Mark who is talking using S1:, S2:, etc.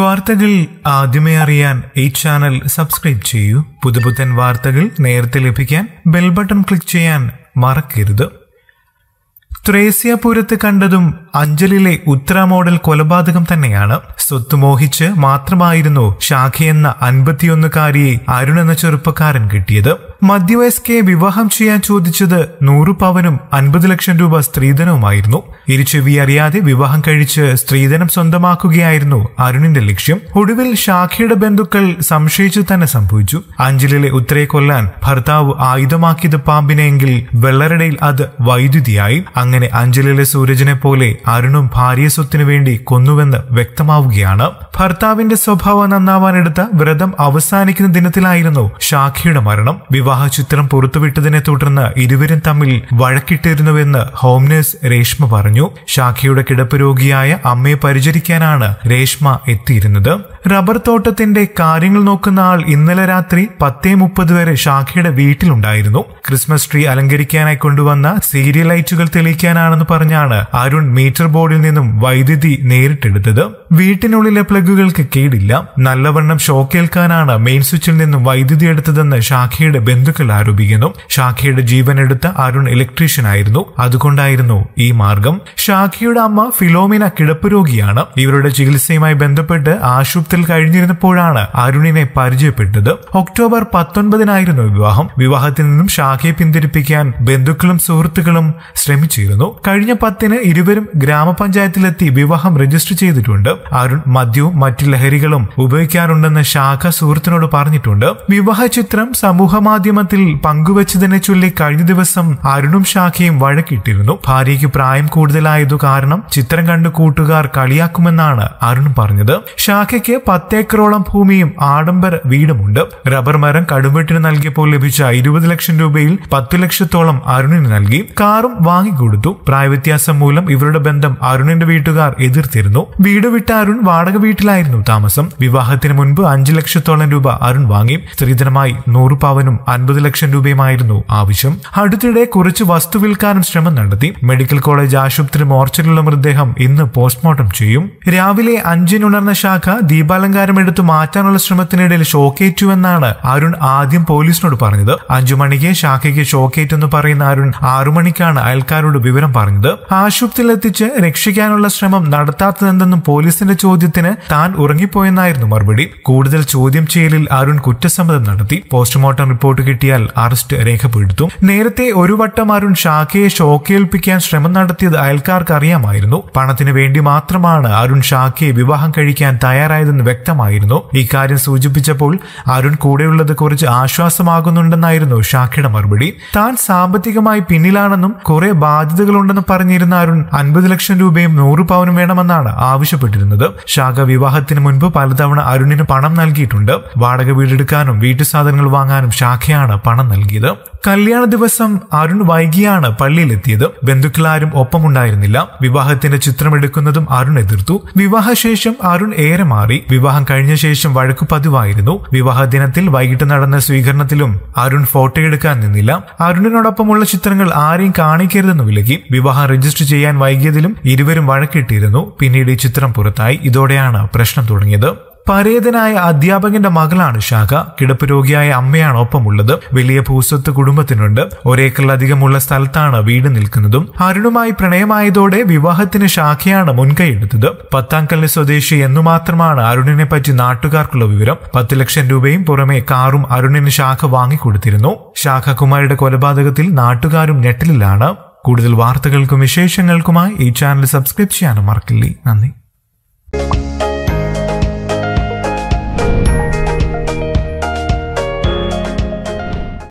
S1: വാർത്തകൾ ആദ്യമേ അറിയാൻ ഈ ചാനൽ സബ്സ്ക്രൈബ് ചെയ്യൂ പുതുപുത്തൻ വാർത്തകൾ നേരത്തെ ലഭിക്കാൻ ബെൽ ബട്ടൺ ക്ലിക്ക് ചെയ്യാൻ മറക്കരുത് ത്രേസ്യാപുരത്ത് കണ്ടതും അഞ്ചലിലെ ഉത്തര മോഡൽ കൊലപാതകം തന്നെയാണ് സ്വത്ത് മോഹിച്ച് മാത്രമായിരുന്നു ഷാഖയെന്ന അൻപത്തിയൊന്നുകാരിയെ അരുൺ എന്ന ചെറുപ്പക്കാരൻ കിട്ടിയത് മധ്യവയസ്കയെ വിവാഹം ചെയ്യാൻ ചോദിച്ചത് നൂറ് പവനും അൻപത് ലക്ഷം രൂപ സ്ത്രീധനവുമായിരുന്നു ഇരുചെവി അറിയാതെ വിവാഹം കഴിച്ച് സ്ത്രീധനം സ്വന്തമാക്കുകയായിരുന്നു അരുണിന്റെ ലക്ഷ്യം ഒടുവിൽ ഷാഖയുടെ ബന്ധുക്കൾ സംശയിച്ചു തന്നെ സംഭവിച്ചു അഞ്ചലിലെ ഉത്തരയെ കൊല്ലാൻ ഭർത്താവ് ആയുധമാക്കിയത് പാമ്പിനെങ്കിൽ വെള്ളരടയിൽ അത് വൈദ്യുതിയായി അങ്ങനെ അഞ്ചലിലെ സൂരജിനെ പോലെ അരുണും ഭാര്യ സ്വത്തിനു വേണ്ടി കൊന്നുവെന്ന് വ്യക്തമാവുകയാണ് ഭർത്താവിന്റെ സ്വഭാവം നന്നാവാനെടുത്ത വ്രതം അവസാനിക്കുന്ന ദിനത്തിലായിരുന്നു ഷാഖയുടെ മരണം വിവാഹ വിവാഹ ചിത്രം പുറത്തുവിട്ടതിനെ തുടർന്ന് ഇരുവരും തമ്മിൽ വഴക്കിട്ടിരുന്നുവെന്ന് ഹോം നേഴ്സ് രേഷ്മ പറഞ്ഞു ഷാഖയുടെ കിടപ്പ് രോഗിയായ അമ്മയെ പരിചരിക്കാനാണ് രേഷ്മ എത്തിയിരുന്നത് റബ്ബർ തോട്ടത്തിന്റെ കാര്യങ്ങൾ നോക്കുന്ന ആൾ ഇന്നലെ രാത്രി പത്തേ മുപ്പത് വരെ ഷാഖയുടെ വീട്ടിലുണ്ടായിരുന്നു ക്രിസ്മസ് ട്രീ അലങ്കരിക്കാനായി കൊണ്ടുവന്ന സീരിയൽ ലൈറ്റുകൾ തെളിയിക്കാനാണെന്ന് പറഞ്ഞാണ് അരുൺ മീറ്റർ ബോർഡിൽ നിന്നും വൈദ്യുതി നേരിട്ടെടുത്തത് വീട്ടിനുള്ളിലെ പ്ലഗുകൾക്ക് കേടില്ല നല്ലവണ്ണം ഷോക്കേൽക്കാനാണ് മെയിൻ സ്വിച്ചിൽ നിന്നും വൈദ്യുതി എടുത്തതെന്ന് ഷാഖയുടെ ബന്ധുക്കൾ ആരോപിക്കുന്നു ഷാഖയുടെ ജീവൻ എടുത്ത അരുൺ ഇലക്ട്രീഷ്യനായിരുന്നു അതുകൊണ്ടായിരുന്നു ഈ മാർഗം ഷാഖയുടെ അമ്മ ഫിലോമിന കിടപ്പ് രോഗിയാണ് ഇവരുടെ ചികിത്സയുമായി ബന്ധപ്പെട്ട് ആശുപത്രി ഹോസ്റ്റൽ കഴിഞ്ഞിരുന്നപ്പോഴാണ് അരുണിനെ പരിചയപ്പെട്ടത് ഒക്ടോബർ പത്തൊൻപതിനായിരുന്നു വിവാഹം വിവാഹത്തിൽ നിന്നും ഷാഖയെ പിന്തിരിപ്പിക്കാൻ ബന്ധുക്കളും സുഹൃത്തുക്കളും ശ്രമിച്ചിരുന്നു കഴിഞ്ഞ പത്തിന് ഇരുവരും ഗ്രാമപഞ്ചായത്തിലെത്തി വിവാഹം രജിസ്റ്റർ ചെയ്തിട്ടുണ്ട് അരുൺ മദ്യവും മറ്റ് ലഹരികളും ഉപയോഗിക്കാറുണ്ടെന്ന് ശാഖ സുഹൃത്തിനോട് പറഞ്ഞിട്ടുണ്ട് വിവാഹ ചിത്രം സമൂഹ മാധ്യമത്തിൽ പങ്കുവച്ചതിനെ ചൊല്ലി കഴിഞ്ഞ ദിവസം അരുണും ശാഖയും വഴക്കിട്ടിരുന്നു ഭാര്യയ്ക്ക് പ്രായം കൂടുതലായതു കാരണം ചിത്രം കണ്ട് കൂട്ടുകാർ കളിയാക്കുമെന്നാണ് അരുൺ പറഞ്ഞത് ശാഖയ്ക്ക് പത്തേക്കറോളം ഭൂമിയും ആഡംബര വീടുമുണ്ട് റബ്ബർ മരം കടുംവെട്ടിന് നൽകിയപ്പോൾ ലഭിച്ച ഇരുപത് ലക്ഷം രൂപയിൽ പത്തു ലക്ഷത്തോളം അരുണിന് നൽകി കാറും വാങ്ങിക്കൊടുത്തു പ്രായവ്യത്യാസം മൂലം ഇവരുടെ ബന്ധം അരുണിന്റെ വീട്ടുകാർ എതിർത്തിരുന്നു വീട് വിട്ട അരുൺ വാടക വീട്ടിലായിരുന്നു താമസം വിവാഹത്തിന് മുൻപ് അഞ്ചു ലക്ഷത്തോളം രൂപ അരുൺ വാങ്ങി സ്ത്രീധനമായി നൂറു പവനും അൻപത് ലക്ഷം രൂപയുമായിരുന്നു ആവശ്യം അടുത്തിടെ കുറച്ച് വസ്തു വിൽക്കാനും ശ്രമം നടത്തി മെഡിക്കൽ കോളേജ് ആശുപത്രി മോർച്ചറിലുള്ള മൃതദേഹം ഇന്ന് പോസ്റ്റ്മോർട്ടം ചെയ്യും രാവിലെ അഞ്ചിനുണർന്ന ശാഖ ദീപ ദീപാലങ്കാരം എടുത്തു മാറ്റാനുള്ള ശ്രമത്തിനിടയിൽ ഷോക്കേറ്റു എന്നാണ് അരുൺ ആദ്യം പോലീസിനോട് പറഞ്ഞത് അഞ്ചു മണിക്ക് ശാഖയ്ക്ക് ഷോക്കേറ്റ് എന്ന് പറയുന്ന അരുൺ ആറു മണിക്കാണ് അയൽക്കാരോട് വിവരം പറഞ്ഞത് ആശുപത്രിയിലെത്തിച്ച് രക്ഷിക്കാനുള്ള ശ്രമം നടത്താത്തതെന്തെന്നും പോലീസിന്റെ ചോദ്യത്തിന് താൻ ഉറങ്ങിപ്പോയെന്നായിരുന്നു മറുപടി കൂടുതൽ ചോദ്യം ചെയ്യലിൽ അരുൺ കുറ്റസമ്മതം നടത്തി പോസ്റ്റ്മോർട്ടം റിപ്പോർട്ട് കിട്ടിയാൽ അറസ്റ്റ് രേഖപ്പെടുത്തും നേരത്തെ ഒരു വട്ടം അരുൺ ഷാഖയെ ഷോക്കേൽപ്പിക്കാൻ ശ്രമം നടത്തിയത് അയൽക്കാർക്ക് അറിയാമായിരുന്നു പണത്തിന് വേണ്ടി മാത്രമാണ് അരുൺ ഷാഖയെ വിവാഹം കഴിക്കാൻ തയ്യാറായതെന്ന് വ്യക്തമായിരുന്നു ഇക്കാര്യം സൂചിപ്പിച്ചപ്പോൾ അരുൺ കൂടെയുള്ളത് കുറച്ച് ആശ്വാസമാകുന്നുണ്ടെന്നായിരുന്നു ഷാഖിയുടെ മറുപടി താൻ സാമ്പത്തികമായി പിന്നിലാണെന്നും കുറെ ബാധ്യതകളുണ്ടെന്നും പറഞ്ഞിരുന്ന അരുൺ അൻപത് ലക്ഷം രൂപയും നൂറ് പവനും വേണമെന്നാണ് ആവശ്യപ്പെട്ടിരുന്നത് ശാഖ വിവാഹത്തിന് മുൻപ് പലതവണ അരുണിന് പണം നൽകിയിട്ടുണ്ട് വാടക വീടെടുക്കാനും വീട്ടു സാധനങ്ങൾ വാങ്ങാനും ഷാഖയാണ് പണം നൽകിയത് കല്യാണ ദിവസം അരുൺ വൈകിയാണ് പള്ളിയിലെത്തിയത് ആരും ഒപ്പമുണ്ടായിരുന്നില്ല വിവാഹത്തിന്റെ ചിത്രമെടുക്കുന്നതും അരുൺ എതിർത്തു വിവാഹശേഷം അരുൺ ഏറെ മാറി വിവാഹം കഴിഞ്ഞ ശേഷം വഴക്കു പതിവായിരുന്നു വിവാഹ ദിനത്തിൽ വൈകിട്ട് നടന്ന സ്വീകരണത്തിലും അരുൺ ഫോട്ടോ എടുക്കാൻ നിന്നില്ല അരുണിനോടൊപ്പമുള്ള ചിത്രങ്ങൾ ആരെയും കാണിക്കരുതെന്ന് വിലക്കി വിവാഹം രജിസ്റ്റർ ചെയ്യാൻ വൈകിയതിലും ഇരുവരും വഴക്കിട്ടിരുന്നു പിന്നീട് ഈ ചിത്രം പുറത്തായി ഇതോടെയാണ് പ്രശ്നം തുടങ്ങിയത് പരേതനായ അധ്യാപകന്റെ മകളാണ് ശാഖ കിടപ്പ് രോഗിയായ അമ്മയാണ് ഒപ്പമുള്ളത് വലിയ ഭൂസ്വത്ത് കുടുംബത്തിനുണ്ട് ഒരേക്കറിലധികമുള്ള സ്ഥലത്താണ് വീട് നിൽക്കുന്നതും അരുണുമായി പ്രണയമായതോടെ വിവാഹത്തിന് ശാഖയാണ് മുൻകൈയെടുത്തത് പത്താംകല്ല് സ്വദേശി എന്നു മാത്രമാണ് അരുണിനെ പറ്റി നാട്ടുകാർക്കുള്ള വിവരം പത്ത് ലക്ഷം രൂപയും പുറമെ കാറും അരുണിന് ശാഖ വാങ്ങിക്കൊടുത്തിരുന്നു ശാഖ കുമാരിയുടെ കൊലപാതകത്തിൽ നാട്ടുകാരും ഞെട്ടലിലാണ് കൂടുതൽ വാർത്തകൾക്കും വിശേഷങ്ങൾക്കുമായി ഈ ചാനൽ സബ്സ്ക്രൈബ് ചെയ്യാനും മറക്കില്ലേ നന്ദി